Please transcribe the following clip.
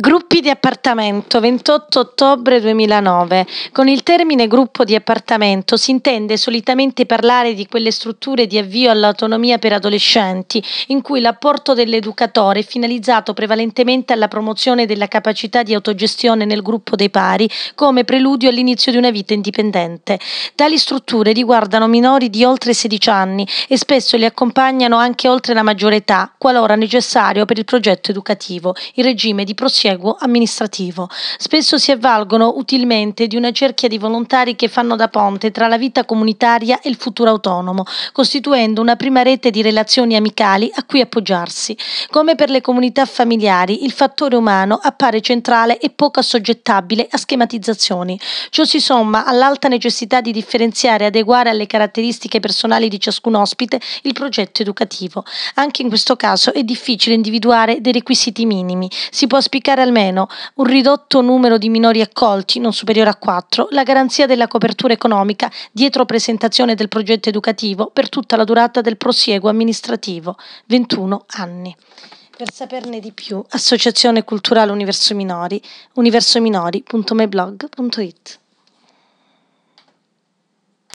Gruppi di appartamento, 28 ottobre 2009. Con il termine gruppo di appartamento si intende solitamente parlare di quelle strutture di avvio all'autonomia per adolescenti, in cui l'apporto dell'educatore è finalizzato prevalentemente alla promozione della capacità di autogestione nel gruppo dei pari, come preludio all'inizio di una vita indipendente. Tali strutture riguardano minori di oltre 16 anni e spesso li accompagnano anche oltre la maggiore età, qualora necessario per il progetto educativo, Il regime di prossimità prosieguo amministrativo. Spesso si avvalgono utilmente di una cerchia di volontari che fanno da ponte tra la vita comunitaria e il futuro autonomo, costituendo una prima rete di relazioni amicali a cui appoggiarsi. Come per le comunità familiari, il fattore umano appare centrale e poco assoggettabile a schematizzazioni. Ciò si somma all'alta necessità di differenziare e adeguare alle caratteristiche personali di ciascun ospite il progetto educativo. Anche in questo caso è difficile individuare dei requisiti minimi. Si può spiccare assicurare almeno un ridotto numero di minori accolti, non superiore a 4, la garanzia della copertura economica dietro presentazione del progetto educativo per tutta la durata del prosieguo amministrativo, 21 anni. Per saperne di più, Associazione Culturale Universo Minori, universominori.meblog.it